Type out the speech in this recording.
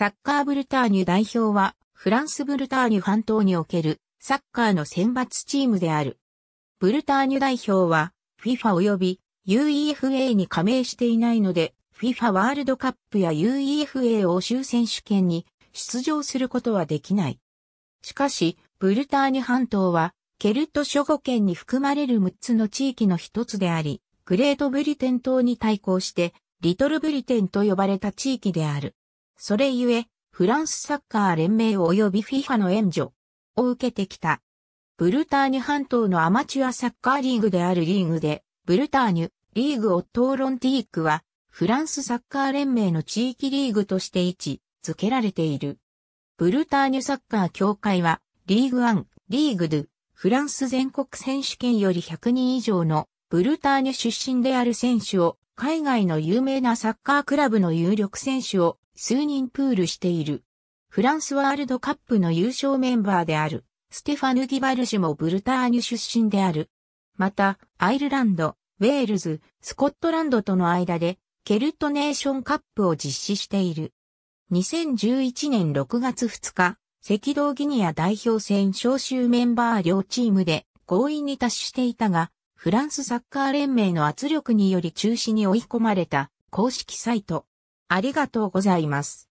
サッカーブルターニュ代表は、フランスブルターニュ半島におけるサッカーの選抜チームである。ブルターニュ代表は、FIFA 及び UEFA に加盟していないので、FIFA ワールドカップや UEFA 欧州選手権に出場することはできない。しかし、ブルターニュ半島は、ケルト諸語圏に含まれる6つの地域の一つであり、グレートブリテン島に対抗して、リトルブリテンと呼ばれた地域である。それゆえ、フランスサッカー連盟及び FIFA の援助を受けてきた。ブルターニュ半島のアマチュアサッカーリーグであるリーグで、ブルターニュリーグオットーロンティークは、フランスサッカー連盟の地域リーグとして位置付けられている。ブルターニュサッカー協会は、リーグ1、リーグ2、フランス全国選手権より100人以上のブルターニュ出身である選手を海外の有名なサッカークラブの有力選手を数人プールしている。フランスワールドカップの優勝メンバーである、ステファヌ・ギバルシュもブルターニュ出身である。また、アイルランド、ウェールズ、スコットランドとの間で、ケルトネーションカップを実施している。2011年6月2日、赤道ギニア代表戦招集メンバー両チームで合意に達していたが、フランスサッカー連盟の圧力により中止に追い込まれた公式サイトありがとうございます。